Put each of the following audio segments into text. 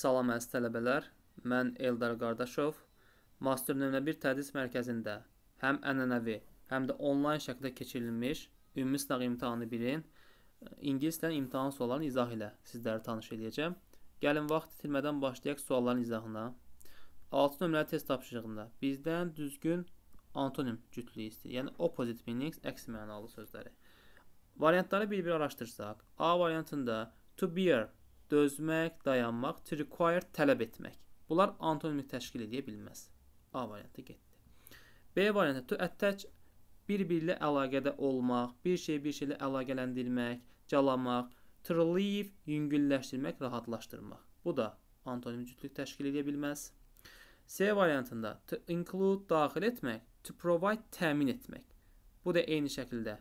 Salam əziz tələbələr, mən Eldar Qardaşov. Master nömrə 1 tədris mərkəzində həm ənənəvi, həm də onlayn şəkildə keçirilmiş ümumi sınaq imtahanı 1-in ingilisdən imtahan suallarını izah ilə sizləri tanış edəcəm. Gəlin vaxt itirmədən başlayaq sualların izahına. 6 nömrəli test tapşırığında bizdən düzgün antonim cütlüyü istəyir. Yəni opposite meanings, əksi mənalı sözləri. Variantları bir-bir araşdırsaq, A variantında to bear dözmək, dayanmaq, to require tələb etmək. Bunlar antonimik təşkil edə bilməz. A variantı getdi. B variantı to attach bir-biri ilə əlaqədə olmaq, bir şeyi bir şeylə əlaqələndirmək, calamaq, to relieve yüngülləşdirmək, rahatlaşdırmaq. Bu da antonim cütlük təşkil edə bilməz. C variantında to include daxil etmək, to provide təmin etmək. Bu da eyni şəkildə,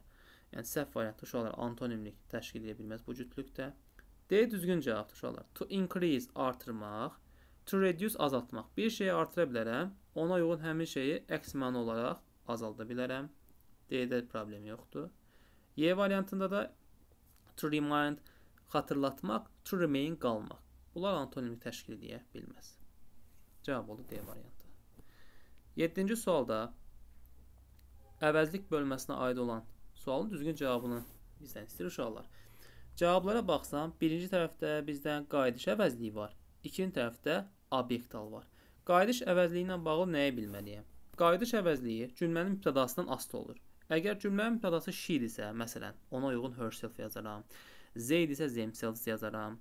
yəni səhv variantı uşaqlar antonimlik təşkil edə bilməz bu cütlükdə. D düzgün cavabdır uşaqlar. To increase artırmaq, to reduce azaltmaq. Bir şeyi artıra bilərəm, ona uyğun həmin şeyi əks məna olaraq azalda bilərəm. D-də problem yoxdur. Y variantında da to remind xatırlatmaq, to remain qalmaq. Bunlar antonimik təşkil edə bilməz. Cavab oldu D variantı. 7-ci sualda əvəzlik bölməsinə aid olan sualın düzgün cavabını bizdən istəyir uşaqlar. Cavablara baxsam, birinci tərəfdə bizdən qayıdış əvəzliyi var. İkinci tərəfdə obyektal var. Qayıdış əvəzliyi ilə bağlı nəyi bilməliyəm? Qayıdış əvəzliyi cümlənin mübtədasından asılı olur. Əgər cümlənin mübtədası she isə, məsələn, ona uyğun herself yazaram. Z isə themselves yazaram.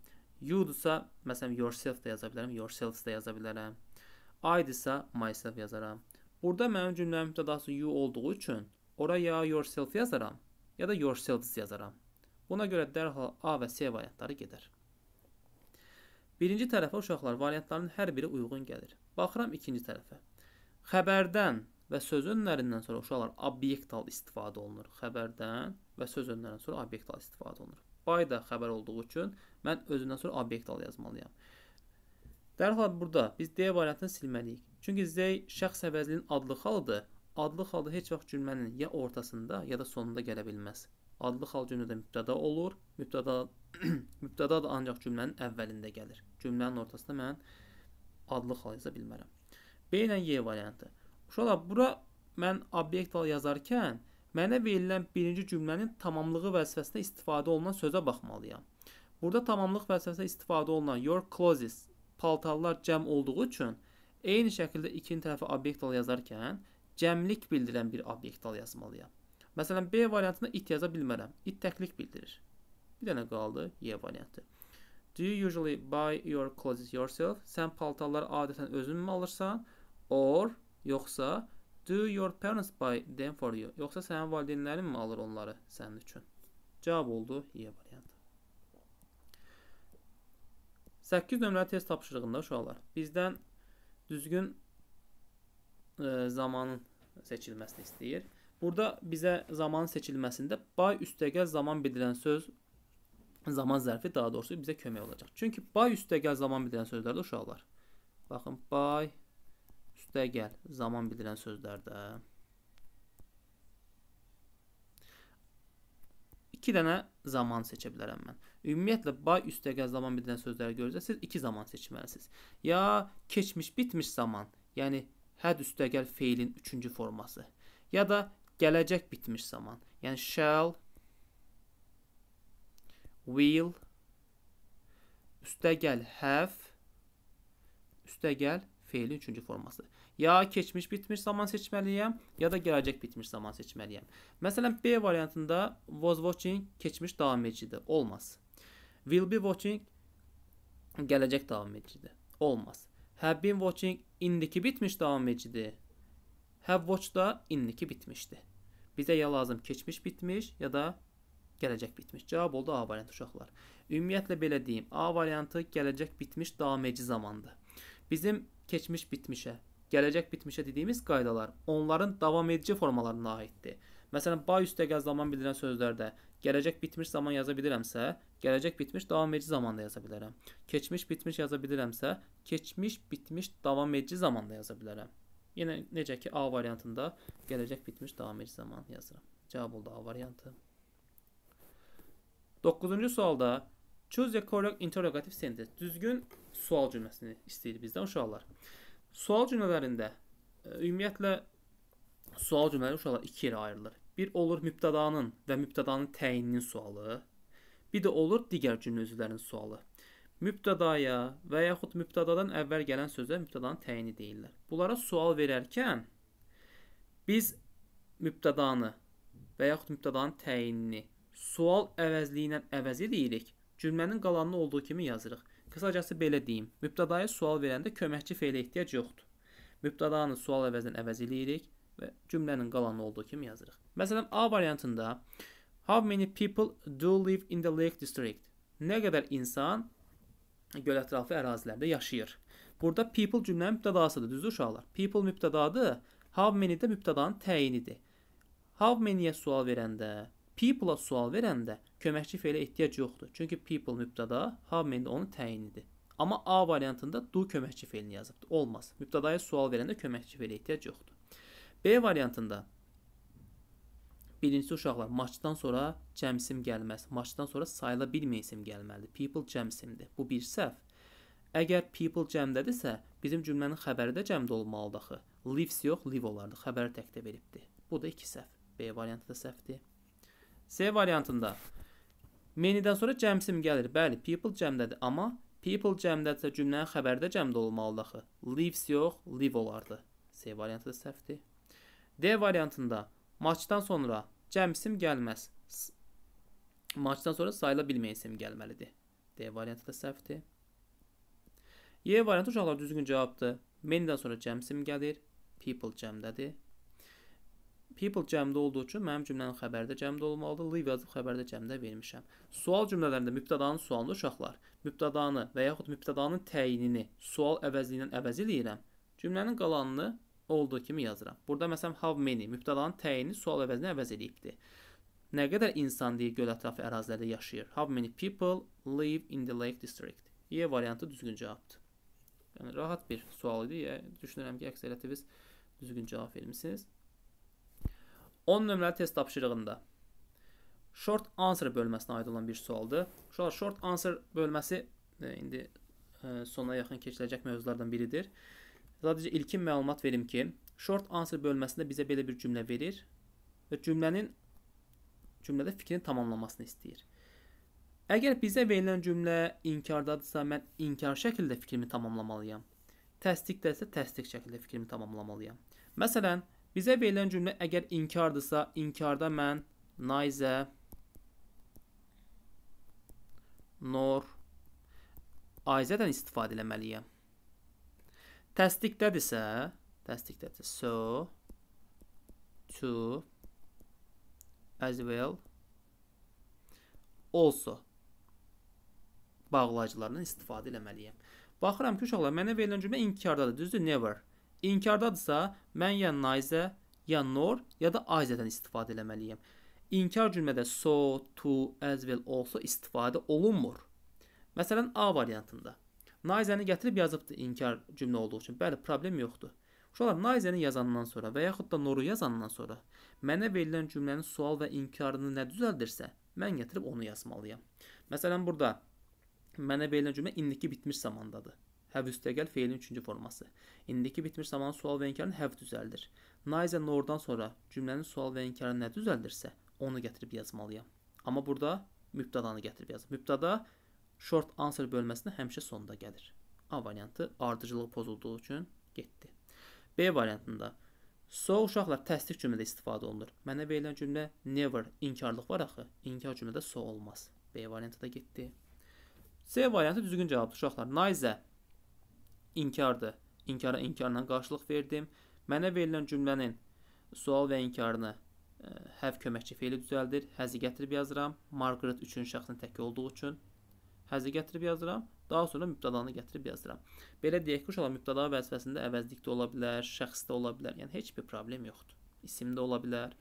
You'dursa, məsələn, yourself da yaza bilərəm, yourselves də yaza bilərəm. I'dirsə, myself yazaram. Burada mənim cümlənin mübtədası you olduğu üçün oraya yourself yazaram ya da yourselves yazaram. Buna görə dərhal A və C variantları gedər. Birinci tərəfə uşaqlar variantların hər biri uyğun gəlir. Baxıram ikinci tərəfə. Xəbərdən və söz önlərindən sonra uşaqlar obyektal istifadə olunur. Xəbərdən və söz önlərindən sonra obyektal istifadə olunur. Bay da xəbər olduğu üçün mən özündən sonra obyektal yazmalıyam. Dərhal burada biz D variantını silməliyik. Çünki Z şəxs əvəzlinin adlı xalıdır. Adlı xalı heç vaxt cümlənin ya ortasında, ya da sonunda gələ bilməz. Adlı xal cümlədə mübtəda olur. Mübtəda mübtəda da ancaq cümlənin əvvəlində gəlir. Cümlənin ortasında mən adlı xal yaza bilmərəm. B ilə Y variantı. Uşaqlar, bura mən obyekt al yazarkən mənə verilən birinci cümlənin tamamlığı vəzifəsində istifadə olunan sözə baxmalıyam. Burada tamamlıq vəzifəsində istifadə olunan your clothes paltarlar cəm olduğu üçün eyni şəkildə ikinci tərəfə obyekt al yazarkən cəmlik bildirən bir obyekt al yazmalıyam. Məsələn, B variantına it yaza bilmərəm. It təklik bildirir. Bir dənə qaldı Y variantı. Do you usually buy your clothes yourself? Sən paltarları adətən özün mü alırsan? Or yoxsa do your parents buy them for you? Yoxsa sənin valideynlərin mi alır onları sənin üçün? Cavab oldu Y variantı. 8 nömrəli test tapşırığında uşaqlar bizdən düzgün e, zamanın seçilməsini istəyir. Burada bizə zamanın seçilməsində bay üstəgəl zaman bildirən söz zaman zərfi daha doğrusu bizə kömək olacaq. Çünki bay üstəgəl zaman bildirən sözlərdə uşaqlar. Baxın, bay üstəgəl zaman bildirən sözlərdə 2 dənə zaman seçə bilərəm mən. Ümumiyyətlə bay üstəgəl zaman bildirən sözləri görəcəksiniz, siz 2 zaman seçməlisiniz. Ya keçmiş bitmiş zaman, yəni həd üstəgəl feilin 3-cü forması. Ya da gələcək bitmiş zaman. Yəni shall will üstəgəl have üstəgəl feilin üçüncü forması. Ya keçmiş bitmiş zaman seçməliyəm, ya da gələcək bitmiş zaman seçməliyəm. Məsələn, B variantında was watching keçmiş davam edicidir. Olmaz. Will be watching gələcək davam edicidir. Olmaz. Have been watching indiki bitmiş davam edicidir. Have watched da indiki bitmişdi. Bizə ya lazım keçmiş bitmiş, ya da gələcək bitmiş. Cavab oldu A variantı uşaqlar. Ümumiyyətlə belə deyim, A variantı gələcək bitmiş dameci zamandır. Bizim keçmiş bitmişə, gələcək bitmişə dediyimiz qaydalar onların davam edici formalarına aiddir. Məsələn, bay üstəgəl zaman bildirən sözlərdə gələcək bitmiş zaman yaza bilirəmsə, gələcək bitmiş davam edici zamanda yaza bilərəm. Keçmiş bitmiş yaza bilirəmsə, keçmiş bitmiş davam edici zamanda yaza bilərəm. Yenə necə ki A variantında gələcək bitmiş damir zaman yazıram. Cavab oldu A variantı. 9-cu sualda choose a correct interrogative sentence. Düzgün sual cümləsini istəyir bizdən uşaqlar. Sual cümlələrində e, ümumiyyətlə sual cümlələri uşaqlar iki yerə ayrılır. Bir olur mübtədanın və mübtədanın təyininin sualı. Bir də olur digər cümlə üzvlərinin sualı mübtədaya və yaxud mübtədadan əvvəl gələn sözə mübtədanın təyini deyirlər. Bunlara sual verərkən biz mübtədanı və yaxud mübtədanın təyinini sual əvəzliyi ilə əvəz edirik. Cümlənin qalanını olduğu kimi yazırıq. Qısacası belə deyim. Mübtədaya sual verəndə köməkçi felə ehtiyac yoxdur. Mübtədanı sual əvəzinə əvəz edirik və cümlənin qalanını olduğu kimi yazırıq. Məsələn, A variantında How many people do live in the Lake District? Nə qədər insan göl ətrafı ərazilərdə yaşayır. Burada people cümlənin mübtədasıdır, düzdür uşaqlar? People mübtədadır, how many də mübtədanın təyinidir. How many-yə sual verəndə, people-a sual verəndə köməkçi felə ehtiyac yoxdur. Çünki people mübtəda, how many onun təyinidir. Amma A variantında do köməkçi felini yazıbdır. Olmaz. Mübtədaya sual verəndə köməkçi felə ehtiyac yoxdur. B variantında Birinci uşaqlar, maçdan sonra cəmsim gəlməz. Maçdan sonra sayıla bilməyəsim gəlməlidir. People cəmsimdir. Bu bir səhv. Əgər people cəmdədirsə, bizim cümlənin xəbəri də cəmdə olmalıdır axı. Lives yox, live olardı. Xəbəri təkdə veribdi. Bu da 2 səhv. B variantı da səhvdir. C variantında menidən sonra cəmsim gəlir. Bəli, people cəmdədir, amma people cəmdədirsə cümlənin xəbəri də cəmdə olmalıdır axı. Lives yox, live olardı. C variantı da səhvdir. D variantında Maçdan sonra cəm isim gəlməz. Maçdan sonra sayıla bilməyən isim gəlməlidir. D variantı da səhvdir. Y variantı uşaqlar düzgün cavabdır. Many-dən sonra cəm isim gəlir. People cəmdədir. People cəmdə olduğu üçün mənim cümlənin xəbəri də cəmdə olmalıdır. Live yazıb xəbərdə cəmdə vermişəm. Sual cümlələrində mübtədanın sualını uşaqlar, mübtədanı və yaxud mübtədanın təyinini sual əvəzliyindən əvəz eləyirəm. Cümlənin qalanını olduğu kimi yazıram. Burada məsələn how many mübtəlanın təyini sual əvəzinə əvəz eləyibdi. Nə qədər insan deyir göl ətrafı ərazilərdə yaşayır? How many people live in the lake district? Y variantı düzgün cavabdır. Yəni rahat bir sual idi. Yəni, düşünürəm ki, əksəriyyətiniz düzgün cavab vermisiniz. 10 nömrəli test tapşırığında short answer bölməsinə aid olan bir sualdır. Uşaqlar short answer bölməsi e, indi e, sona yaxın keçiləcək mövzulardan biridir. Sadəcə ilkin məlumat verim ki, short answer bölməsində bizə belə bir cümlə verir və cümlənin cümlədə fikrini tamamlamasını istəyir. Əgər bizə verilən cümlə inkardadırsa, mən inkar şəkildə fikrimi tamamlamalıyam. Təsdiqdəsə, təsdiq şəkildə fikrimi tamamlamalıyam. Məsələn, bizə verilən cümlə əgər inkardırsa, inkarda mən Nayzə nor Ayzədən istifadə eləməliyəm. Təsdiqdədirsə, təsdiqdədir. So to as well also bağlacılarından istifadə eləməliyəm. Baxıram ki, uşaqlar, mənə verilən cümlə inkardadır, düzdür? Never. İnkardadırsa, mən ya nice, ya nor, ya da as-dən istifadə eləməliyəm. İnkar cümlədə so, to, as well, also istifadə olunmur. Məsələn, A variantında. Naizəni gətirib yazıbdı inkar cümlə olduğu üçün. Bəli, problem yoxdur. Uşaqlar, naizəni yazandan sonra və yaxud da noru yazandan sonra mənə verilən cümlənin sual və inkarını nə düzəldirsə, mən gətirib onu yazmalıyam. Məsələn, burada mənə verilən cümlə indiki bitmiş zamandadır. Həv üstəgəl feilin üçüncü forması. İndiki bitmiş zamanın sual və inkarını həv düzəldir. Naizə nordan sonra cümlənin sual və inkarını nə düzəldirsə, onu gətirib yazmalıyam. Amma burada mübdadanı gətirib yazım. Mübdada Short answer bölməsinə həmişə sonda gəlir. A variantı ardıcılığı pozulduğu üçün getdi. B variantında So uşaqlar təsdiq cümlədə istifadə olunur. Mənə verilən cümlə never inkarlıq var axı. İnkar cümlədə so olmaz. B variantı da getdi. C variantı düzgün cavabdır uşaqlar. Nayzə inkardır. İnkara inkarla qarşılıq verdim. Mənə verilən cümlənin sual və inkarını e, həv köməkçi feili düzəldir. Həzi gətirib yazıram. Margaret üçün şəxsin təki olduğu üçün həzi gətirib yazıram. Daha sonra mübtədanı gətirib yazıram. Belə deyək ki, uşaqlar mübtəda vəzifəsində əvəzlikdə ola bilər, şəxsdə ola bilər. Yəni heç bir problem yoxdur. İsimdə ola bilər.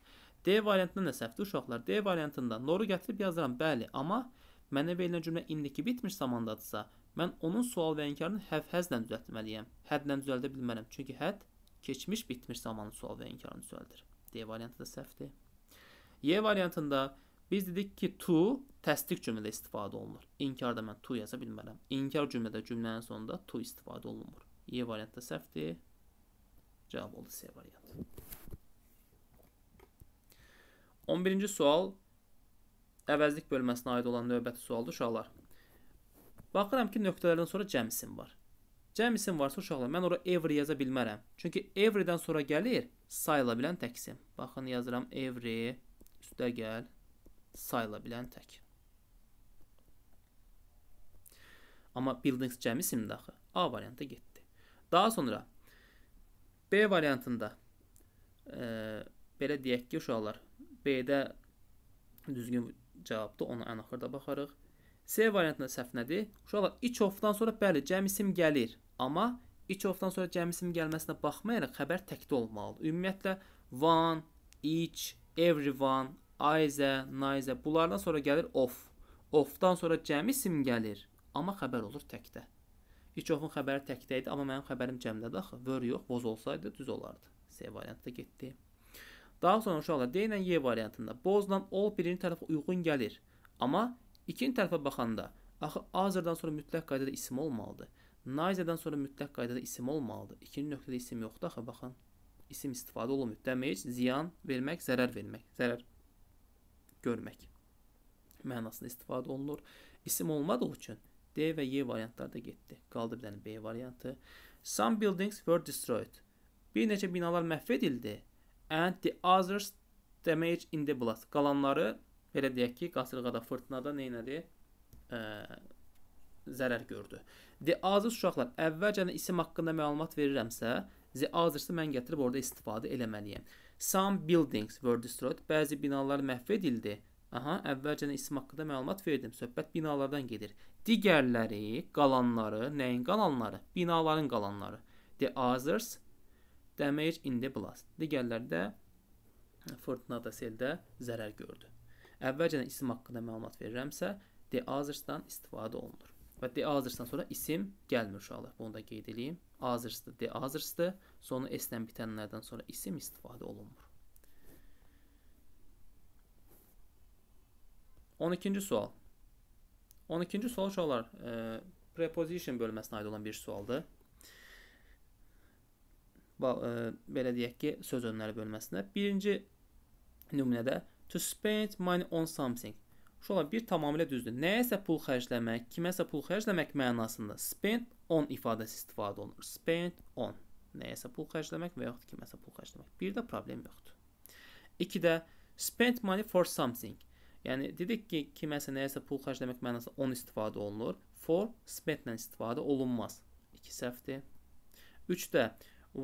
D variantında nə səhvdir uşaqlar? D variantında noru gətirib yazıram. Bəli, amma mənə verilən cümlə indiki bitmiş zamandadırsa, mən onun sual və inkarını həfhəzlə düzəltməliyəm. Hədlə düzəldə bilmərəm. Çünki hədd keçmiş bitmiş zamanın sual və inkarını düzəldir. D variantı da səhvdir. Y variantında biz dedik ki, to Təsdiq cümlədə istifadə olunur. İnkarda mən to yaza bilmərəm. İnkar cümlədə cümlənin sonunda to istifadə olunmur. Y variantda səhvdir. Cavab oldu C variantı. 11-ci sual əvəzlik bölməsinə aid olan növbəti sualdır uşaqlar. Baxıram ki, nöqtələrdən sonra cəm isim var. Cəm isim varsa uşaqlar, mən ora every yaza bilmərəm. Çünki every-dən sonra gəlir sayıla bilən tək isim. Baxın, yazıram every, üstə gəl, sayıla bilən tək. Amma buildings cəmi isimdir axı. A variantı getdi. Daha sonra B variantında e, belə deyək ki, uşaqlar, B-də düzgün cavabdır, ona ən axırda baxarıq. C variantında səhv nədir? Uşaqlar, iç ofdan sonra bəli, cəm isim gəlir, amma iç ofdan sonra cəm isim gəlməsinə baxmayaraq xəbər təkdə olmalıdır. Ümumiyyətlə one, each, everyone, Ayzə, Nayzə bunlardan sonra gəlir of. Ofdan sonra cəm isim gəlir. Amma xəbər olur təkdə. İçovun xəbəri təkdə idi, amma mənim xəbərim cəmdədir axı. Vör yox, boz olsaydı düz olardı. C variantı da getdi. Daha sonra uşaqlar D ilə Y variantında bozla ol birinci tərəfə uyğun gəlir. Amma ikinci tərəfə baxanda axı Azerdən sonra mütləq qaydada isim olmalıdır. Nayzədən sonra mütləq qaydada isim olmalıdır. İkinci nöqtədə isim yoxdur axı baxın. İsim istifadə olunmur. Demək, ziyan vermək, zərər vermək, zərər görmək mənasında istifadə olunur. İsim olmadığı üçün D və Y variantları da getdi. Qaldı bir dənə B variantı. Some buildings were destroyed. Bir neçə binalar məhv edildi. And the others damaged in the blast. Qalanları belə deyək ki, qasırğada, fırtınada nə elədi? Ə, zərər gördü. The others uşaqlar, əvvəlcədən isim haqqında məlumat verirəmsə, the others-ı mən gətirib orada istifadə eləməliyəm. Some buildings were destroyed. Bəzi binalar məhv edildi. Aha, əvvəlcədən isim haqqında məlumat verdim. Söhbət binalardan gedir. Digərləri, qalanları, nəyin qalanları? Binaların qalanları. The others damage in the blast. Digərləri də fırtınada, seldə zərər gördü. Əvvəlcədən isim haqqında məlumat verirəmsə, the others-dan istifadə olunur. Və the others-dan sonra isim gəlmir uşaqlar. Bunu da qeyd edeyim. Others-dır, the others-dır. Sonu s-dən bitənlərdən sonra isim istifadə olunmur. 12-ci sual. 12-ci sual uşaqlar e, preposition bölməsinə aid olan bir sualdır. Ba, e, belə deyək ki, söz önləri bölməsində. Birinci nümunədə to spend money on something. Uşaqlar bir tamamilə düzdür. Nəyəsə pul xərcləmək, kiməsə pul xərcləmək mənasında spend on ifadəsi istifadə olunur. Spend on. Nəyəsə pul xərcləmək və yaxud kiməsə pul xərcləmək. Bir də problem yoxdur. 2-də spend money for something. Yəni dedik ki, kiməsə nəyəsə pul xərcləmək mənasında on istifadə olunur. For spendlə istifadə olunmaz. İki səhvdir. 3-də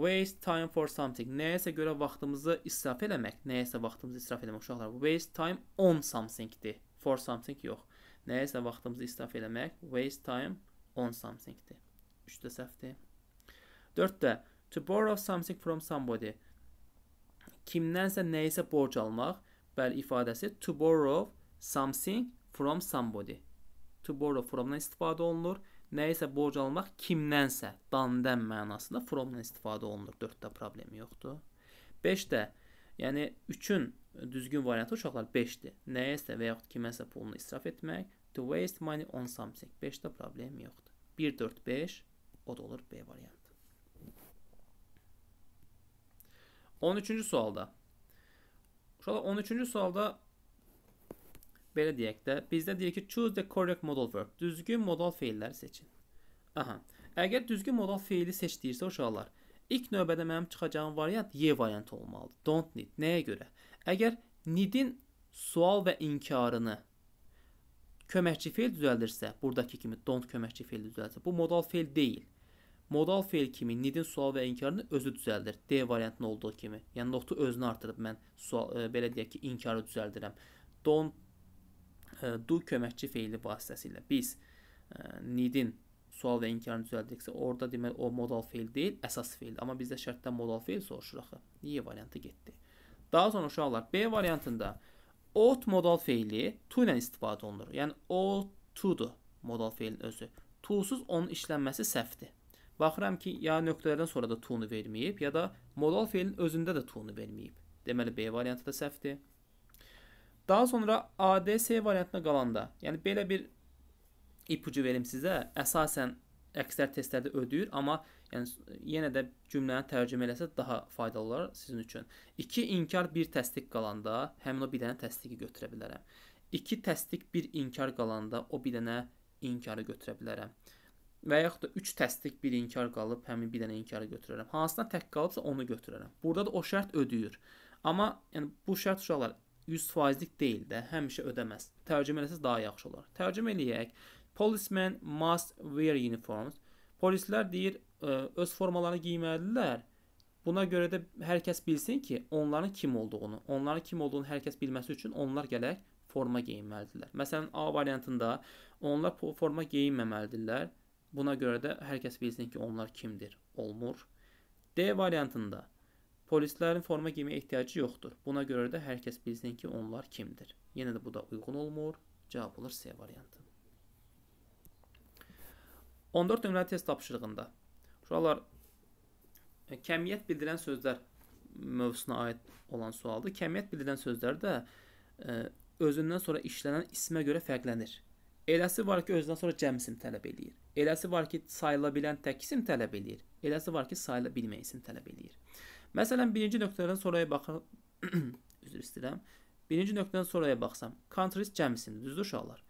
waste time for something. Nəyəsə görə vaxtımızı israf eləmək, nəyəsə vaxtımızı israf eləmək uşaqlar. Waste time on somethingdir. For something yox. Nəyəsə vaxtımızı israf eləmək waste time on somethingdir. 3-də səhvdir. 4-də to borrow something from somebody. Kimdənsə nəyisə borc almaq Bəli ifadəsi to borrow something from somebody. To borrow from-dan istifadə olunur. Nəyisə borc almaq kimdənsə, dandan mənasında from-dan istifadə olunur. 4-də problem yoxdur. 5-də, yəni 3-ün düzgün variantı uşaqlar 5-dir. Nəyəsə və yaxud kiməsə pulunu israf etmək, to waste money on something. 5-də problem yoxdur. 1 4 5 o da olur B variantı. 13-cü sualda Uşaqlar 13-cü sualda belə deyək də, bizdə deyir ki, choose the correct modal verb. Düzgün modal feilləri seçin. Aha. Əgər düzgün modal feili seç deyirsə uşaqlar, ilk növbədə mənim çıxacağım variant Y variantı olmalıdır. Don't need. Nəyə görə? Əgər need-in sual və inkarını köməkçi feil düzəldirsə, burdakı kimi don't köməkçi feil düzəldirsə, bu modal feil deyil. Modal feil kimi need-in sual və inkarını özü düzəldir. D variantında olduğu kimi. Yəni notu özünü artırıb mən sual e, belə deyək ki, inkarı düzəldirəm. Don't e, do köməkçi feili vasitəsilə biz e, need-in sual və inkarını düzəldiriksə, orada deməli o modal feil deyil, əsas feil. Amma bizdə şərtdən modal feil soruşur axı. Y variantı getdi. Daha sonra uşaqlar B variantında ought modal feili to ilə istifadə olunur. Yəni ought to-dur modal feilin özü. To-suz onun işlənməsi səhvdir. Baxıram ki, ya nöqtələrdən sonra da to-nu verməyib, ya da modal feilin özündə də to-nu verməyib. Deməli B variantı da səhvdir. Daha sonra ADS variantına qalanda, yəni belə bir ipucu verim sizə, əsasən əksər testlərdə ödəyir, amma yəni yenə də cümləni tərcümə eləsə daha faydalı olar sizin üçün. 2 inkar 1 təsdiq qalanda həmin o bir dənə təsdiqi götürə bilərəm. 2 təsdiq 1 inkar qalanda o bir dənə inkarı götürə bilərəm və yaxud da 3 təsdiq, 1 inkar qalıb, həmin bir dənə inkarı götürərəm. Hansına tək qalıbsa onu götürərəm. Burada da o şərt ödəyir. Amma yəni bu şərt uşaqlar 100%lik deyil də, həmişə ödəməz. Tərcümə eləsəz daha yaxşı olar. Tərcümə eləyək. Policemen must wear uniforms. Polislər deyir, e, öz formalarını geyməlidirlər. Buna görə də hər kəs bilsin ki, onların kim olduğunu, onların kim olduğunu hər kəs bilməsi üçün onlar gələk forma geyinməlidirlər. Məsələn, A variantında onlar forma geyinməməlidirlər Buna görə də hər kəs bilsin ki, onlar kimdir. Olmur. D variantında polislərin forma geyinməyə ehtiyacı yoxdur. Buna görə də hər kəs bilsin ki, onlar kimdir. Yenə də bu da uyğun olmur. Cavab olur C variantı. 14 nömrəli test tapşırığında şuralar e, kəmiyyət bildirən sözlər mövzusuna aid olan sualdır. Kəmiyyət bildirən sözlər də ə, e, özündən sonra işlənən ismə görə fərqlənir. Eləsi var ki, özündən sonra cəmsim tələb eləyir. Eləsi var ki, sayıla bilən tək isim tələb eləyir. Eləsi var ki, sayıla bilməyən isim tələb eləyir. Məsələn, birinci nöqtədən sonraya baxın. Üzr istəyirəm. Birinci nöqtədən sonraya baxsam, countries cəm isimdir, düzdür uşaqlar?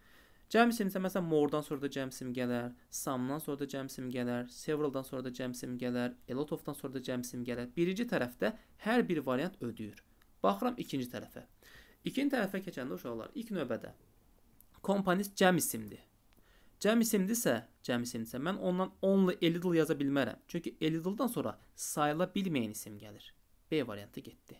Cəm isimsə məsələn mordan sonra da cəm isim gələr, some'dan sonra da cəm isim gələr, several'dan sonra da cəm isim gələr, a lot of'dan sonra da cəm isim gələr. Birinci tərəfdə hər bir variant ödəyir. Baxıram ikinci tərəfə. İkinci tərəfə keçəndə uşaqlar ilk növbədə komponist cəm isimdir. Cəm isimdirsə cəmi isimdirsə, mən ondan only a little yaza bilmərəm. Çünki a little-dan sonra sayıla bilməyən isim gəlir. B variantı getdi.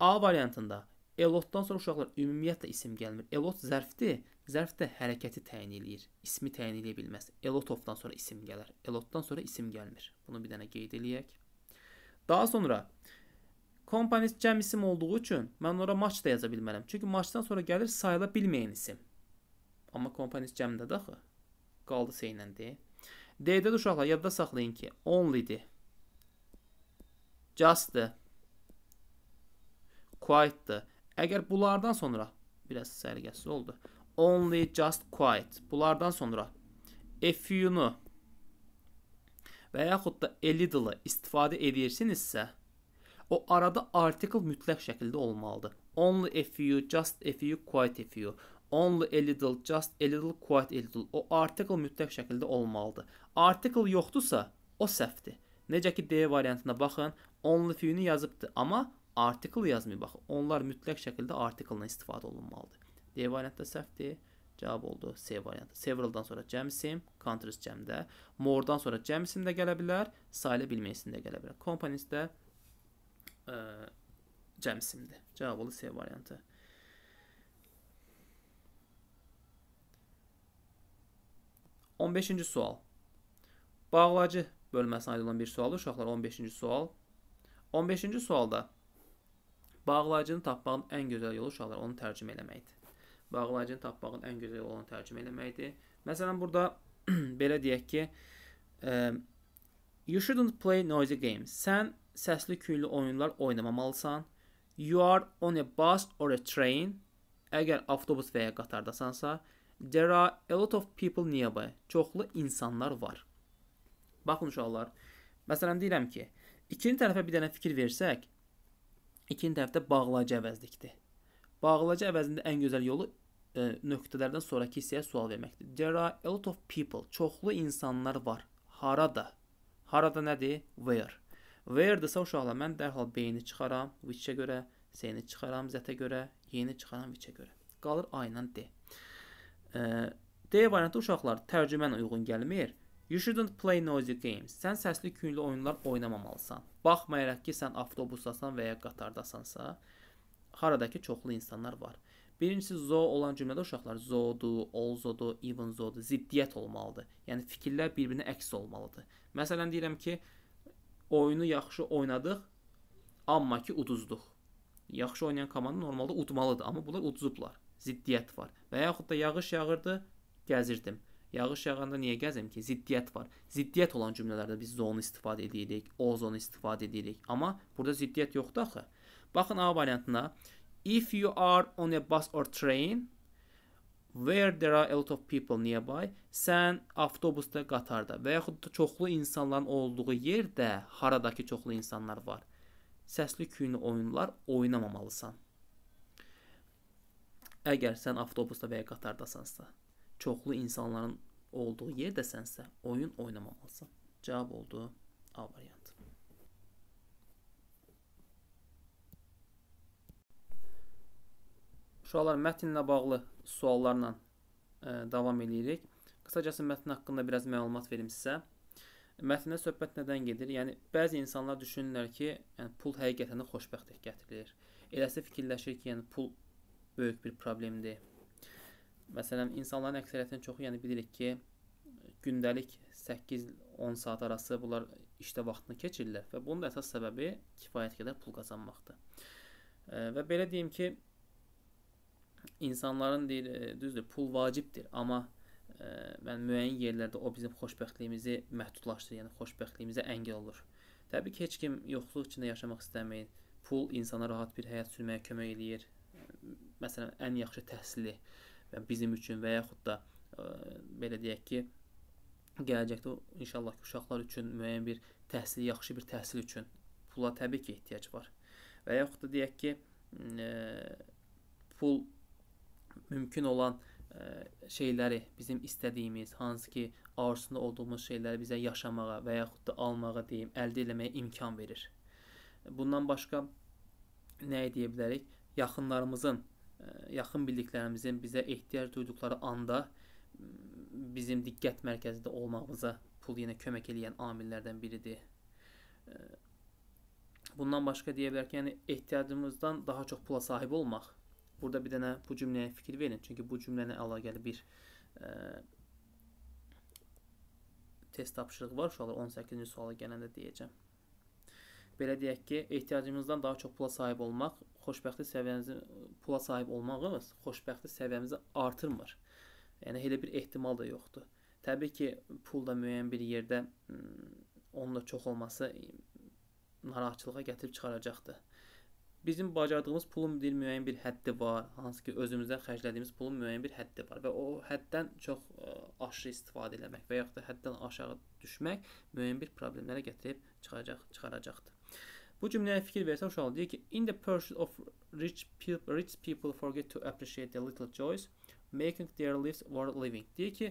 A variantında a lot-dan sonra uşaqlar ümumiyyətlə isim gəlmir. A lot zərfdir. Zərf də hərəkəti təyin eləyir. İsmi təyin eləyə bilməz. A lot of-dan sonra isim gələr. A lot-dan sonra isim gəlmir. Bunu bir dənə qeyd eləyək. Daha sonra Komponist cəm isim olduğu üçün mən ora maç da yaza bilmərəm. Çünki maçdan sonra gəlir sayıla bilməyən isim. Amma komponist cəmdə də axı qaldı C ilə D. D-də uşaqlar yadda saxlayın ki, only-dir. Just-dır. Quiet-dır. Əgər bunlardan sonra, biraz səliqəsiz oldu. Only, just, quiet. Bunlardan sonra a few-nu və yaxud da a little-ı istifadə edirsinizsə, o arada article mütləq şəkildə olmalıdır. Only a few, just a few, quite a few only a little, just a little, quite a little. O article mütləq şəkildə olmalıdır. Article yoxdursa, o səhvdir. Necə ki D variantına baxın, only few-ni yazıbdı, amma article yazmayıb bax. Onlar mütləq şəkildə article-dan istifadə olunmalıdır. D variantı da səhvdir. Cavab oldu C variantı. Several-dan sonra cəmsim, countries cəmdə, more-dan sonra cəmsim də gələ bilər, sayıla bilməyisin də gələ bilər. Companies də ə, cəmsimdir. Cavab oldu C variantı. 15-ci sual. Bağlacı bölməsinə aid olan bir sualdır uşaqlar, 15-ci sual. 15-ci sualda bağlacını tapmağın ən gözəl yolu uşaqlar onu tərcümə eləməkdir. Bağlacını tapmağın ən gözəl yolu onu tərcümə eləməkdir. Məsələn, burada belə deyək ki, e, you shouldn't play noisy games. Sən səsli küylü oyunlar oynamamalısan. You are on a bus or a train. Əgər avtobus və ya qatardasansa, There are a lot of people nearby. Çoxlu insanlar var. Baxın uşaqlar. Məsələn deyirəm ki, ikinci tərəfə bir dənə fikir versək, ikinci tərəfdə bağlacı əvəzlikdir. Bağlacı əvəzində ən gözəl yolu ə, e, nöqtələrdən sonrakı hissəyə sual verməkdir. There are a lot of people. Çoxlu insanlar var. Harada? Harada nədir? Where? Where-dırsa uşaqlar mən dərhal B-ni çıxaram, which-ə görə, C-ni çıxaram, Z-ə görə, Y-ni çıxaram, which-ə görə. Qalır A ilə D. D variantı uşaqlar tərcümən uyğun gəlmir. You shouldn't play noisy games. Sən səsli küyünlü oyunlar oynamamalısan. Baxmayaraq ki, sən avtobusdasan və ya qatardasansa, haradakı çoxlu insanlar var. Birincisi zo olan cümlədə uşaqlar zodu, olzodu, evenzodu, ziddiyyət olmalıdır. Yəni fikirlər bir-birinə əks olmalıdır. Məsələn deyirəm ki, oyunu yaxşı oynadıq, amma ki uduzduq. Yaxşı oynayan komanda normalda udmalıdır, amma bunlar uduzublar ziddiyyət var. Və yaxud da yağış yağırdı, gəzirdim. Yağış yağanda niyə gəzim ki? Ziddiyyət var. Ziddiyyət olan cümlələrdə biz zonu istifadə edirik, o zonu istifadə edirik. Amma burada ziddiyyət yoxdur axı. Baxın A variantına. If you are on a bus or train where there are a lot of people nearby, sən avtobusda, qatarda və yaxud da çoxlu insanların olduğu yerdə haradakı çoxlu insanlar var. Səsli küyünü oyunlar oynamamalısan. Əgər sən avtobusda və ya qatardasansa, çoxlu insanların olduğu yerdəsənsə, oyun oynamalısan. Cavab oldu A variantı. Uşaqlar mətnlə bağlı suallarla ə, e, davam eləyirik. Qısacası mətn haqqında biraz məlumat verim sizə. Mətndə söhbət nədən gedir? Yəni bəzi insanlar düşünürlər ki, yəni pul həqiqətən də xoşbəxtlik gətirir. Eləsi fikirləşir ki, yəni pul böyük bir problemdir. Məsələn, insanların əksəriyyətinin çoxu, yəni bilirik ki, gündəlik 8-10 saat arası bunlar işdə vaxtını keçirirlər və bunun da əsas səbəbi kifayət qədər pul qazanmaqdır. Və belə deyim ki, insanların deyir, düzdür, pul vacibdir, amma mən müəyyən yerlərdə o bizim xoşbəxtliyimizi məhdudlaşdırır, yəni xoşbəxtliyimizə əngəl olur. Təbii ki, heç kim yoxluq içində yaşamaq istəmir. Pul insana rahat bir həyat sürməyə kömək eləyir, məsələn, ən yaxşı təhsili və bizim üçün və yaxud da ə, e, belə deyək ki, gələcəkdə inşallah ki, uşaqlar üçün müəyyən bir təhsil, yaxşı bir təhsil üçün pula təbii ki, ehtiyac var. Və yaxud da deyək ki, ə, e, pul mümkün olan ə, e, şeyləri, bizim istədiyimiz, hansı ki, arzusunda olduğumuz şeyləri bizə yaşamağa və yaxud da almağa deyim, əldə etməyə imkan verir. Bundan başqa nə deyə bilərik? Yaxınlarımızın yaxın bildiklərimizin bizə ehtiyac duyduqları anda bizim diqqət mərkəzində olmağımıza pul yenə kömək eləyən amillərdən biridir. Bundan başqa deyə bilər ki, yəni ehtiyacımızdan daha çox pula sahib olmaq. Burada bir dənə bu cümləyə fikir verin, çünki bu cümlənə əlaqəli bir ə, test tapşırığı var. Uşaqlar 18-ci suala gələndə deyəcəm belə deyək ki, ehtiyacımızdan daha çox pula sahib olmaq xoşbəxtlik səviyyəmizi e, pula sahib olmağımız xoşbəxtlik səviyyəmizi artırmır. Yəni elə bir ehtimal da yoxdur. Təbii ki, pul da müəyyən bir yerdə hmm, onun da çox olması narahatçılığa gətirib çıxaracaqdır. Bizim bacardığımız pulun bir müəyyən bir həddi var, hansı ki, özümüzdən xərclədiyimiz pulun müəyyən bir həddi var və o həddən çox aşırı istifadə etmək və yaxud da həddən aşağı düşmək müəyyən bir problemlərə gətirib çıxacaq, çıxaracaqdır. Bu cümləyə fikir versə uşaq deyir ki, in the pursuit of rich people, rich people forget to appreciate the little joys making their lives worth living. Deyir ki,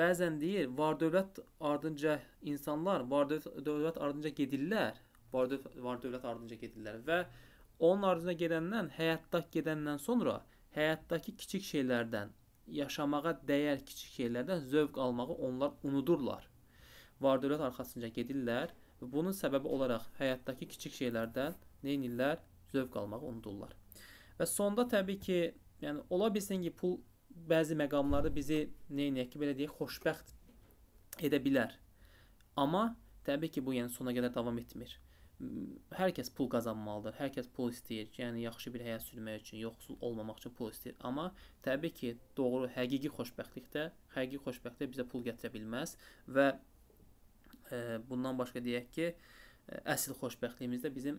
bəzən deyir, var-dövlət ardınca insanlar var-dövlət ardınca gedirlər, var-dövlət ardınca gedirlər və onun ardınca gedəndən, həyatda gedəndən sonra həyatdakı kiçik şeylərdən, yaşamağa dəyər kiçik şeylərdən zövq almağı onlar unudurlar. Var-dövlət arxasınca gedirlər Və bunun səbəbi olaraq həyatdakı kiçik şeylərdən nə edirlər? Zövq almağı unudurlar. Və sonda təbii ki, yəni ola bilsin ki, pul bəzi məqamlarda bizi nə edək ki, belə deyək, xoşbəxt edə bilər. Amma təbii ki, bu yəni sona qədər davam etmir. Hər kəs pul qazanmalıdır. Hər kəs pul istəyir. Yəni yaxşı bir həyat sürmək üçün, yoxsul olmamaq üçün pul istəyir. Amma təbii ki, doğru həqiqi xoşbəxtlik də, həqiqi xoşbəxtlik bizə pul gətirə bilməz və Bundan başqa deyək ki, əsl xoşbəxtliyimiz də bizim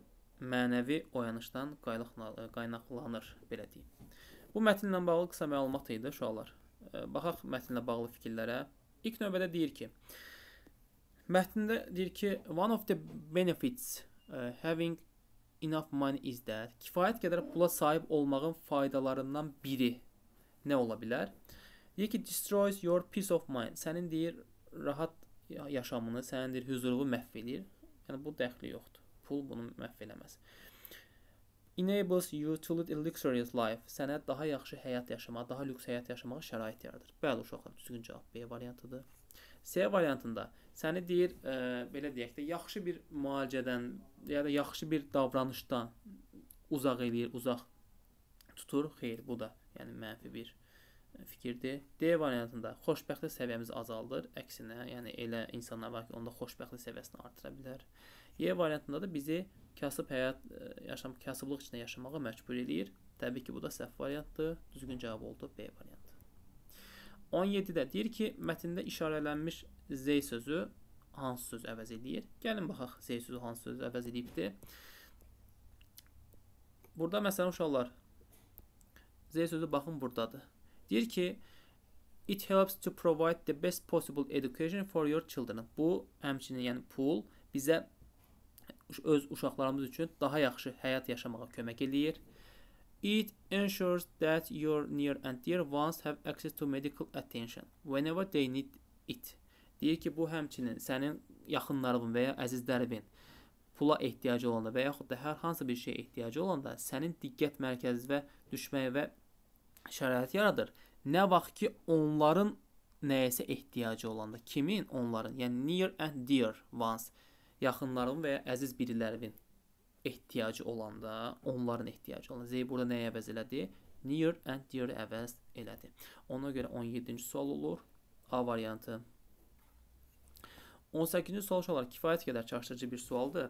mənəvi oyanışdan qaynaqlanır, belə deyim. Bu mətinlə bağlı qısa məlumat idi uşaqlar. Baxaq mətinlə bağlı fikirlərə. İlk növbədə deyir ki, mətndə deyir ki, one of the benefits uh, having enough money is that kifayət qədər pula sahib olmağın faydalarından biri nə ola bilər? Deyir ki, destroys your peace of mind. Sənin deyir rahat yaşamını, sənin deyir, hüzurunu məhv eləyir. Yəni bu dəxli yoxdur. Pul bunu məhv eləməz. Enables you to lead a luxurious life. Sənə daha yaxşı həyat yaşamağa, daha lüks həyat yaşamağa şərait yaradır. Bəli uşaqlar, düzgün cavab B variantıdır. C variantında səni deyir, ə, e, belə deyək də, yaxşı bir müalicədən ya da yaxşı bir davranışdan uzaq eləyir, uzaq tutur. Xeyr, bu da yəni mənfi bir fikirdir. D variantında xoşbəxtlik səviyyəmizi azaldır, əksinə, yəni elə insanlar var ki, onda xoşbəxtlik səviyyəsini artıra bilər. Y variantında da bizi kasıb həyat e, yaşam kasıblıq içində yaşamağa məcbur eləyir. Təbii ki, bu da səhv variantdır. Düzgün cavab oldu B variantı. 17-də deyir ki, mətndə işarələnmiş Z sözü hansı söz əvəz eləyir? Gəlin baxaq Z sözü hansı söz əvəz eləyibdi. Burada məsələn uşaqlar Z sözü baxın burdadır. Deyir ki, It helps to provide the best possible education for your children. Bu, həmçinin, yəni pul bizə öz uşaqlarımız üçün daha yaxşı həyat yaşamağa kömək eləyir. It ensures that your near and dear ones have access to medical attention whenever they need it. Deyir ki, bu həmçinin sənin yaxınların və ya əzizlərin pula ehtiyacı olanda və yaxud da hər hansı bir şeyə ehtiyacı olanda sənin diqqət mərkəzinə düşməyə və şərait yaradır. Nə vaxt ki onların nəyəsə ehtiyacı olanda, kimin? Onların, yəni near and dear ones, yaxınların və ya əziz birilərinin ehtiyacı olanda, onların ehtiyacı olanda. Zey burada nəyə əvəz elədi? Near and dear əvəz elədi. Ona görə 17-ci sual olur. A variantı. 18-ci sual şolar kifayət qədər çaşdırıcı bir sualdır.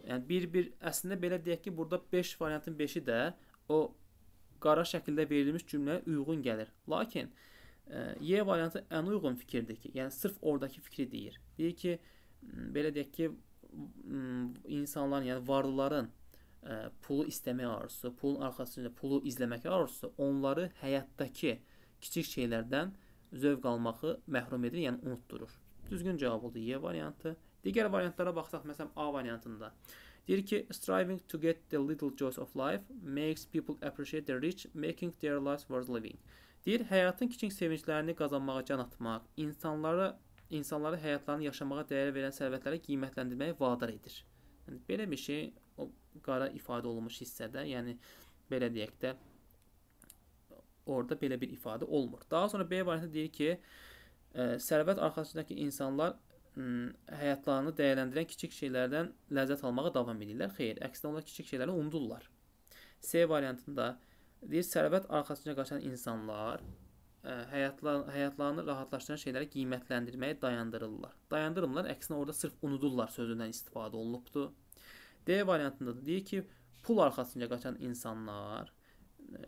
Yəni bir-bir əslində belə deyək ki, burada 5 beş variantın 5-i də o qara şəkildə verilmiş cümləyə uyğun gəlir. Lakin ə, e, Y variantı ən uyğun fikirdir ki, yəni sırf oradakı fikri deyir. Deyir ki, belə deyək ki, insanların, yəni varlıların ə, e, pulu istəmək arzusu, pulun arxasında pulu izləmək arzusu onları həyatdakı kiçik şeylərdən zövq almağı məhrum edir, yəni unutdurur. Düzgün cavab oldu Y variantı. Digər variantlara baxsaq, məsələn A variantında Deyir ki, striving to get the little joys of life makes people appreciate the rich, making their lives worth living. Deyir, həyatın kiçik sevinclərini qazanmağa can atmaq, insanlara insanları həyatlarını yaşamağa dəyər verən sərvətləri qiymətləndirməyə vadar edir. Yəni belə bir şey o qara ifadə olunmuş hissədə, yəni belə deyək də orada belə bir ifadə olmur. Daha sonra B variantı deyir ki, ə, e, sərvət arxasındakı insanlar həyatlarını dəyərləndirən kiçik şeylərdən ləzzət almağa davam edirlər. Xeyr, əksinə onlar kiçik şeyləri unudurlar. C variantında deyir, sərvət arxasına qaçan insanlar ə, e, həyatlar, həyatlarını rahatlaşdıran şeyləri qiymətləndirməyi dayandırırlar. Dayandırmırlar, əksinə orada sırf unudurlar sözündən istifadə olunubdu. D variantında da deyir ki, pul arxasınca qaçan insanlar, ə, e,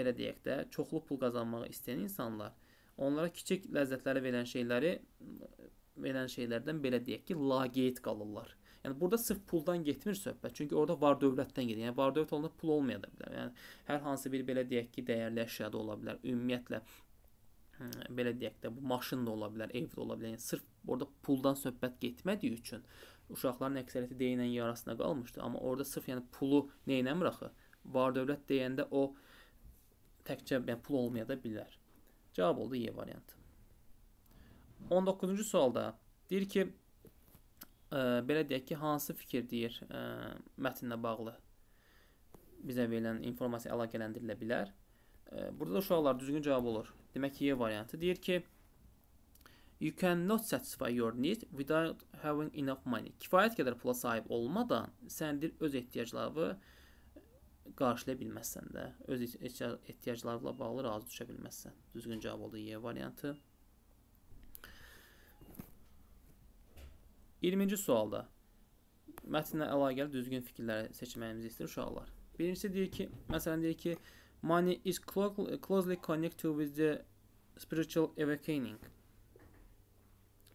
belə deyək də, çoxlu pul qazanmağı istəyən insanlar onlara kiçik ləzzətləri verən şeyləri verən şeylərdən belə deyək ki, laqeyd qalırlar. Yəni burada sırf puldan getmir söhbət. Çünki orada var dövlətdən gedir. Yəni var dövlət olanda pul olmaya da bilər. Yəni hər hansı bir belə deyək ki, dəyərli əşya da ola bilər. Ümumiyyətlə hə, belə deyək də bu maşın da ola bilər, ev də ola bilər. Yəni sırf orada puldan söhbət getmədiyi üçün uşaqların əksəriyyəti deyinən yarasına qalmışdı. Amma orada sırf yəni pulu nə eləmir axı? Var dövlət deyəndə o təkcə yəni pul olmaya da bilər. Cavab oldu Y e variantı. 19-cu sualda deyir ki, ə, e, belə deyək ki, hansı fikir deyir ə, e, mətnlə bağlı bizə verilən informasiya əlaqələndirilə bilər. Ə, e, burada da uşaqlar düzgün cavab olur. Demək ki, Y variantı deyir ki, You cannot satisfy your need without having enough money. Kifayət qədər pula sahib olmadan sən deyir öz ehtiyaclarını qarşılaya bilməzsən də, öz ehtiyaclarla bağlı razı düşə bilməzsən. Düzgün cavab oldu Y variantı. 20-ci sualda mətnlə əlaqəli düzgün fikirləri seçməyimizi istəyir uşaqlar. Birincisi deyir ki, məsələn deyir ki, money is closely connected with the spiritual awakening.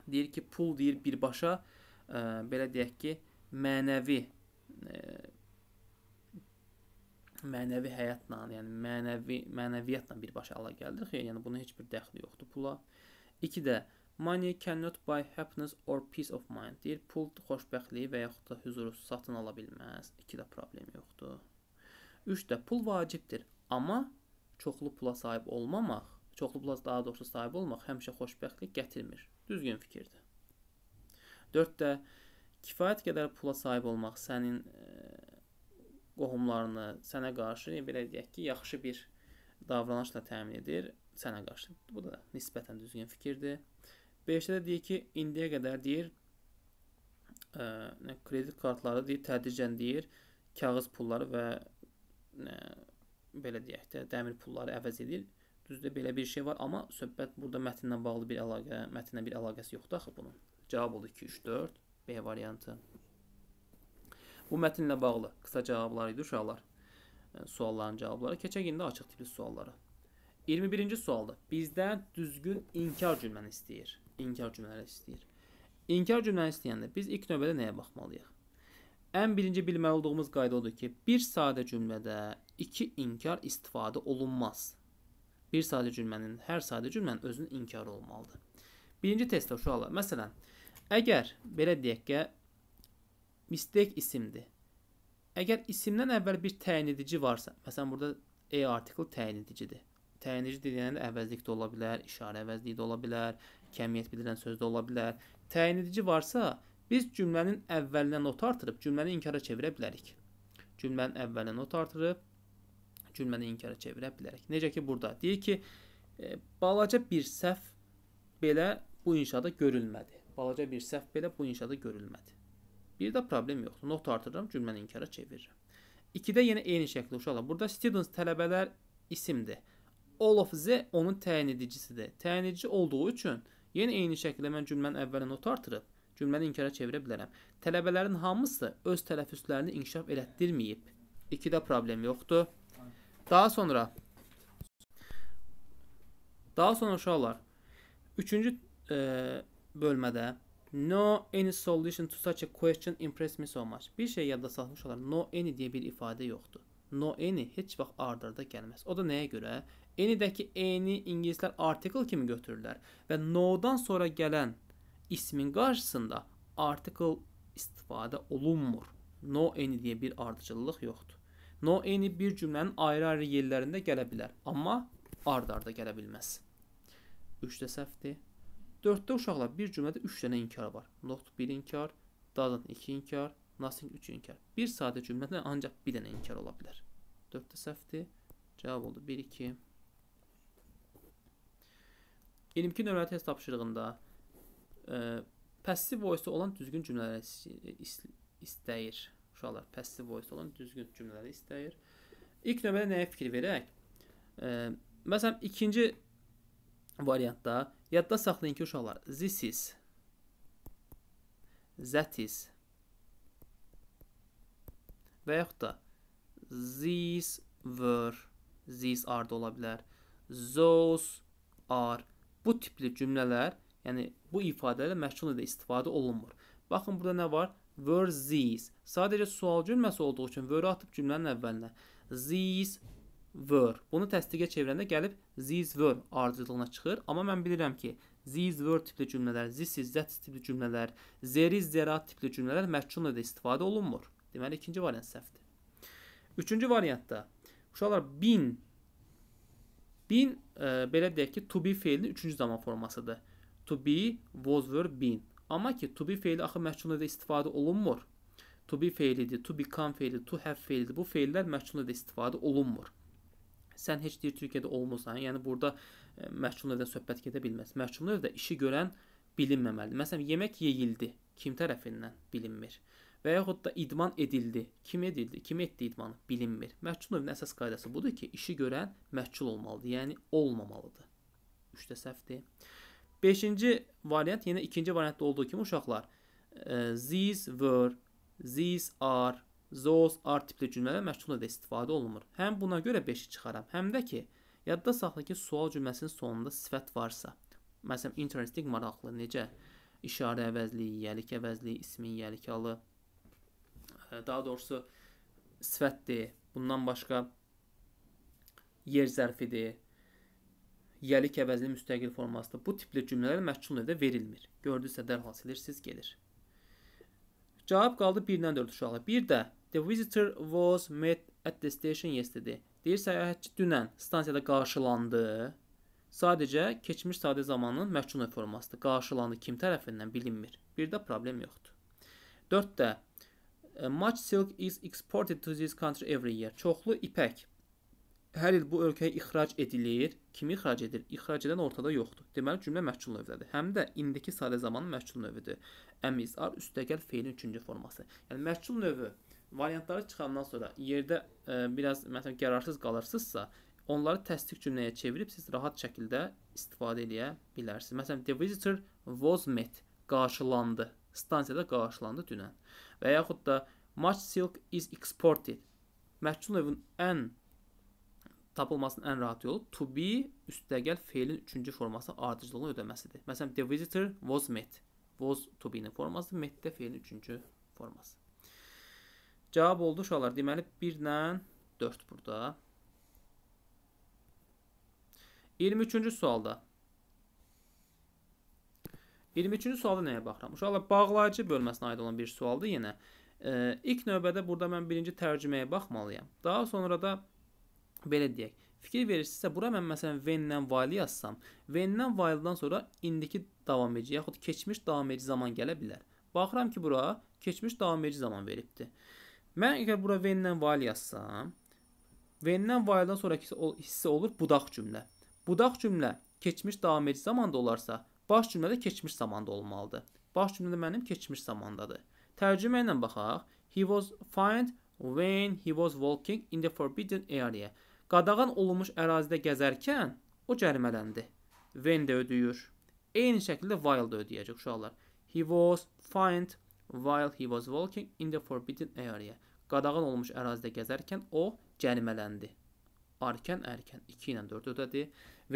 Deyir ki, pul deyir birbaşa ə, e, belə deyək ki, mənəvi ə, e, mənəvi həyatla, yəni mənəvi mənəviyyatla birbaşa əlaqəlidir. Yəni bunun heç bir dəxli yoxdur pula. 2 də Money cannot buy happiness or peace of mind. Deyir, pul xoşbəxtliyi və yaxud da huzuru satın ala bilməz. 2 də problem yoxdur. 3 də pul vacibdir, amma çoxlu pula sahib olmamaq, çoxlu pula daha doğrusu sahib olmaq həmişə xoşbəxtlik gətirmir. Düzgün fikirdir. 4 də kifayət qədər pula sahib olmaq sənin e, qohumlarını sənə qarşı belə deyək ki, yaxşı bir davranışla təmin edir sənə qarşı. Bu da nisbətən düzgün fikirdir. 5-də də deyir ki, indiyə qədər deyir ə, nə, kredit kartları deyir tədricən deyir kağız pulları və nə, belə deyək də dəmir pulları əvəz edir. Düzdür, belə bir şey var, amma söhbət burada mətnlə bağlı bir əlaqə, mətnlə bir əlaqəsi yoxdur axı bunun. Cavab oldu 2 3 4 B variantı. Bu mətnlə bağlı qısa cavablar idi uşaqlar. Sualların cavabları. Keçək indi açıq tipli suallara. 21-ci sualda bizdən düzgün inkar cümləni istəyir inkar cümlələri istəyir. İnkar cümləni istəyəndə biz ilk növbədə nəyə baxmalıyıq? Ən birinci bilməli olduğumuz qayda odur ki, bir sadə cümlədə iki inkar istifadə olunmaz. Bir sadə cümlənin, hər sadə cümlənin özünün inkarı olmalıdır. Birinci testdə uşaqlar, məsələn, əgər belə deyək ki, mistek isimdir. Əgər isimdən əvvəl bir təyin edici varsa, məsələn burada e artikli təyin edicidir təyinici deyəndə əvəzlik də ola bilər, işarə əvəzliyi də ola bilər, kəmiyyət bildirən söz də ola bilər. Təyin edici varsa, biz cümlənin əvvəlinə not artırıb cümləni inkara çevirə bilərik. Cümlənin əvvəlinə not artırıb cümləni inkara çevirə bilərik. Necə ki burada deyir ki, e, balaca bir səhv belə bu inşada görülmədi. Balaca bir səhv belə bu inşada görülmədi. Bir də problem yoxdur. Not artırıram, cümləni inkara çevirirəm. 2-də yenə eyni şəkildə uşaqlar. Burada students tələbələr isimdir all of z onun təyin edicisidir. Təyin edici olduğu üçün yenə eyni şəkildə mən cümlənin əvvəlinə not artırıb cümləni inkara çevirə bilərəm. Tələbələrin hamısı öz tələffüslərini inkişaf elətdirməyib. 2-də problem yoxdur. Daha sonra Daha sonra uşaqlar 3-cü e, bölmədə No any solution to such a question impressed me so much. Bir şey yadda salmış olar. No any diye bir ifadə yoxdur. No any heç vaxt ard-arda gəlməz. O da nəyə görə? Enidəki eni ingilislər article kimi götürürlər və no-dan sonra gələn ismin qarşısında article istifadə olunmur. No eni diye bir ardıcıllıq yoxdur. No eni bir cümlənin ayrı-ayrı yerlərində gələ bilər, amma ard-arda gələ bilməz. 3 də səhvdir. 4-də uşaqlar bir cümlədə 3 dənə inkar var. Not 1 inkar, doesn't 2 inkar, nothing 3 inkar. Bir sadə cümlədə ancaq bir dənə inkar ola bilər. 4-də səhvdir. Cavab oldu 1 2 22 nömrəli test tapşırığında e, passiv voice olan düzgün cümlələri istəyir. Uşaqlar passiv voice olan düzgün cümlələri istəyir. İlk növbədə nəyə fikir verək? E, məsələn, ikinci variantda yadda saxlayın ki, uşaqlar, this is that is və yaxud da these were, these are da ola bilər. Those are bu tipli cümlələr, yəni bu ifadələr məşğul ilə istifadə olunmur. Baxın burada nə var? Were these? Sadəcə sual cümləsi olduğu üçün were atıb cümlənin əvvəlinə. These were. Bunu təsdiqə çevirəndə gəlib these were ardıcılığına çıxır, amma mən bilirəm ki, these were tipli cümlələr, this is that tipli cümlələr, there is there are tipli cümlələr məşğul ilə istifadə olunmur. Deməli ikinci variant səhvdir. Üçüncü variantda uşaqlar been Been e, belə deyək ki, to be feilinin 3-cü zaman formasıdır. To be was were been. Amma ki to be feili axı məhcunluqda istifadə olunmur. To be feilidir, to become feilidir, to have feilidir. Bu feillər məhcunluqda istifadə olunmur. Sən heç deyir Türkiyədə olmusan, yəni burada e, məhcunluqdan söhbət gedə bilməz. Məhcunluqda işi görən bilinməməlidir. Məsələn, yemək yeyildi. Kim tərəfindən bilinmir? və yaxud da idman edildi. Kim edildi? Kim etdi idmanı? Bilinmir. Məhcul növünün əsas qaydası budur ki, işi görən məhcul olmalıdır, yəni olmamalıdır. 3 də səhvdir. 5-ci variant yenə ikinci variantda olduğu kimi uşaqlar these were, these are, those are tipli cümlələr məhcul növdə istifadə olunmur. Həm buna görə 5-i çıxaram, həm də ki, yadda saxla ki, sual cümləsinin sonunda sifət varsa, məsələn interesting maraqlı, necə? İşarə əvəzliyi, yəlik əvəzliyi, ismin yəlikalı, Hə, daha doğrusu sifətdir. Bundan başqa yer zərfidir. Yelik əvəzli müstəqil formasıdır. Bu tipli cümlələr məhkumlərdə verilmir. Gördünüzsə dərhal silirsiniz, gelir. Cavab qaldı 1-dən 4 uşaqla. Bir də the visitor was met at the station yesterday. Deyir səyahətçi dünən stansiyada qarşılandı. Sadəcə keçmiş sadə zamanın məhkum formasıdır. Qarşılandı kim tərəfindən bilinmir. Bir də problem yoxdur. 4-də E, Much silk is exported to this country every year. Çoxlu ipək hər il bu ölkəyə ixrac edilir. Kim ixrac edir? İxrac edən ortada yoxdur. Deməli cümlə məhcul növdədir. Həm də indiki sadə zamanın məhcul növüdür. Am is are üstəgəl feilin üçüncü forması. Yəni məhcul növü variantları çıxandan sonra yerdə ə, e, biraz məsələn qərarsız qalırsınızsa, onları təsdiq cümləyə çevirib siz rahat şəkildə istifadə edə bilərsiniz. Məsələn, the visitor was met qarşılandı. Stansiyada qarşılandı dünən. Və yaxud da Much silk is exported. Məhcunovun ən tapılmasının ən rahat yolu to be üstəgəl feilin üçüncü forması ardıcıllığın ödəməsidir. Məsələn, the visitor was met. Was to be-nin forması, met də feilin üçüncü forması. Cavab oldu uşaqlar. Deməli 1 ilə 4 burada. 23-cü sualda 23-cü sualda nəyə baxıram? Uşaqlar bağlayıcı bölməsinə aid olan bir sualdır yenə. E, ilk növbədə burada mən birinci tərcüməyə baxmalıyam. Daha sonra da belə deyək. Fikir verirsinizsə, bura mən məsələn when-dən while yazsam, when-dən while-dan sonra indiki davam edici yaxud keçmiş davam edici zaman gələ bilər. Baxıram ki, bura keçmiş davam edici zaman veribdi. Mən əgər bura when-dən while yazsam, when-dən while-dan sonrakı hissə olur budaq cümlə. Budaq cümlə keçmiş davam edici zamanda olarsa, baş cümlə də keçmiş zamanda olmalıdır. Baş cümlə də mənim keçmiş zamandadır. Tərcümə ilə baxaq. He was fined when he was walking in the forbidden area. Qadağan olunmuş ərazidə gəzərkən o cərimələndi. When də ödəyir. Eyni şəkildə while da ödəyəcək uşaqlar. He was fined while he was walking in the forbidden area. Qadağan olunmuş ərazidə gəzərkən o cərimələndi. Arkən, ərkən 2 ilə 4 ödədi.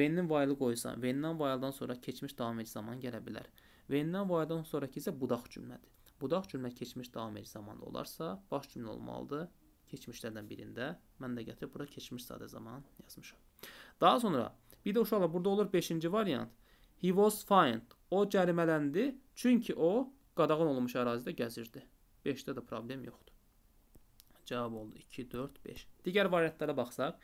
When-in while-ı qoysan, when-dən while-dan sonra keçmiş davam edici zaman gələ bilər. When-dən while-dan sonrakı isə budaq cümlədir. Budaq cümlə keçmiş davam edici zamanda olarsa, baş cümlə olmalıdır keçmişlərdən birində. Mən də gətirib bura keçmiş sadə zaman yazmışam. Daha sonra bir də uşaqlar burada olur 5-ci variant. He was fined. O cərimələndi çünki o qadağan olunmuş ərazidə gəzirdi. 5-də də problem yoxdur. Cavab oldu 2, 4, 5. Digər variantlara baxsaq,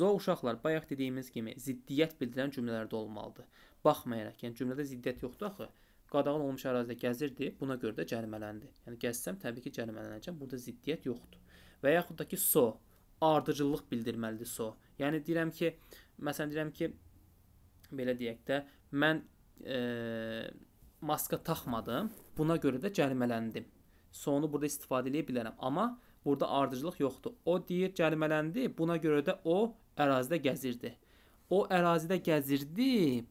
zo uşaqlar bayaq dediyimiz kimi ziddiyyət bildirən cümlələrdə olmalıdır. Baxmayaraq, yəni cümlədə ziddiyyət yoxdur axı qadağan olmuş ərazidə gəzirdi, buna görə də cərimələndi. Yəni gəzsəm təbii ki, cərimələnəcəm. Burada ziddiyyət yoxdur. Və yaxud da ki, so ardıcıllıq bildirməlidir so. Yəni deyirəm ki, məsələn deyirəm ki, belə deyək də, mən e, maska taxmadım. Buna görə də cərimələndim. Sonu burada istifadə edə bilərəm, amma burada ardıcıllıq yoxdur. O deyir cərimələndi, buna görə də o ərazidə gəzirdi. O ərazidə gəzirdi,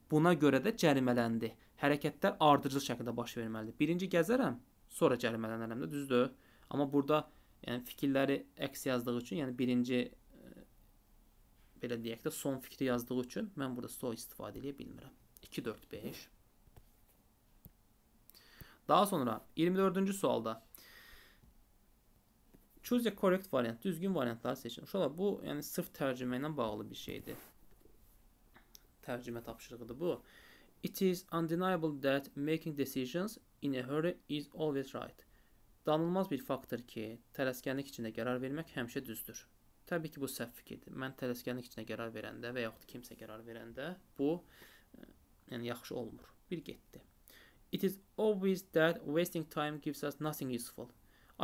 buna görə də cərimələndi. hərəkətlər ardıcıl şəkildə baş verməlidir. Birinci gəzərəm, sonra cərimələnərəm də, düzdür? Amma burada yəni fikirləri əks yazdığı üçün, yəni birinci e, belə deyək də son fikri yazdığı üçün mən burada so istifadə edə bilmirəm. 2 4 5 Daha sonra 24-cü sualda Choose a correct variant, düzgün variantları seçin. Uşaqlar bu yəni sırf tərcümə ilə bağlı bir şeydir. Tərcümə tapşırığıdır bu. It is undeniable that making decisions in a hurry is always right. Danılmaz bir faktdır ki, tələskənlik içində qərar vermək həmişə düzdür. Təbii ki, bu səhv fikirdir. Mən tələskənlik içində qərar verəndə və yaxud kimsə qərar verəndə bu e, yəni yaxşı olmur. Bir getdi. It is obvious that wasting time gives us nothing useful.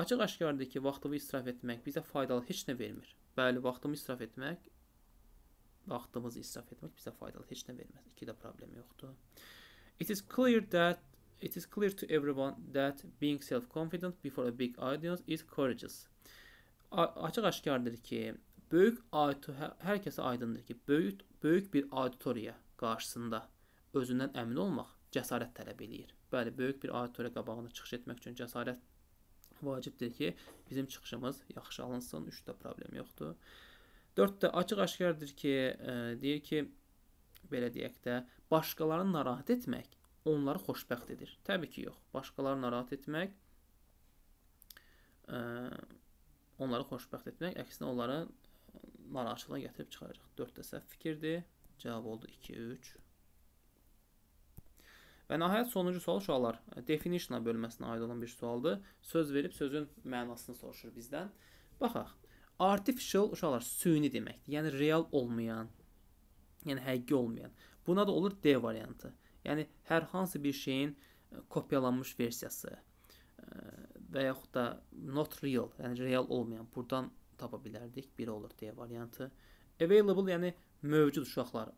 Açıq-aşkardır ki, vaxtımı israf etmək bizə faydalı heç nə vermir. Bəli, vaxtımı israf etmək vaxtımızı israf etmək bizə faydalı heç nə verməz. İki də problem yoxdur. It is clear that It is clear to everyone that being self-confident before a big audience is courageous. Açıq-aşkardır ki, böyük hər kəsə aydındır ki, böyük böyük bir auditoriya qarşısında özündən əmin olmaq cəsarət tələb eləyir. Bəli, böyük bir auditoriya qabağına çıxış etmək üçün cəsarət vacibdir ki, bizim çıxışımız yaxşı alınsın, üçdə problem yoxdur. 4 də açıq-aşkardır ki, ə, e, deyir ki, belə deyək də, başqalarını narahat etmək onları xoşbəxt edir. Təbii ki, yox. Başqalarını narahat etmək ə, e, onları xoşbəxt etmək əksinə onları narahatçılığa gətirib çıxaracaq. 4 də səhv fikirdir. Cavab oldu 2 3. Və nəhayət sonuncu sual uşaqlar definition bölməsinə aid olan bir sualdır. Söz verib sözün mənasını soruşur bizdən. Baxaq. Artificial uşaqlar süni deməkdir. Yəni real olmayan, yəni həqiqi olmayan. Buna da olur D variantı. Yəni hər hansı bir şeyin e, kopyalanmış versiyası e, və yaxud da not real, yəni real olmayan. Burdan tapa bilərdik. Biri olur D variantı. Available, yəni mövcud uşaqlar.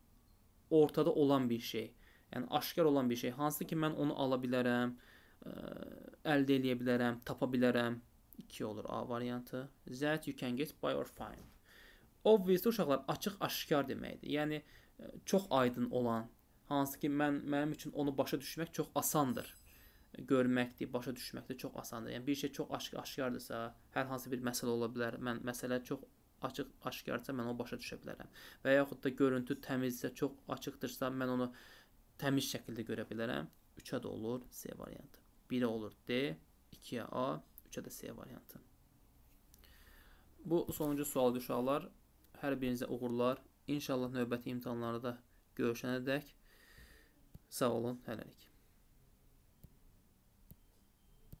Ortada olan bir şey. Yəni aşkar olan bir şey. Hansı ki mən onu ala bilərəm, ə, e, əldə eləyə bilərəm, tapa bilərəm 2 olur A variantı. That you can get by or find. Obvious uşaqlar açıq aşkar deməkdir. Yəni e, çox aydın olan, hansı ki mən mənim üçün onu başa düşmək çox asandır. Görməkdir, başa düşməkdir çox asandır. Yəni bir şey çox açıq aşkardırsa, hər hansı bir məsələ ola bilər. Mən məsələ çox açıq aşkarsa mən onu başa düşə bilərəm. Və yaxud da görüntü təmizsə, çox açıqdırsa mən onu təmiz şəkildə görə bilərəm. 3-ə də olur C variantı. 1-ə olur D, 2-yə A, 3-ə də C variantı. Bu sonuncu sualdır uşaqlar. Hər birinizə uğurlar. İnşallah növbəti imtahanlarda görüşənədək sağ olun, hələlik.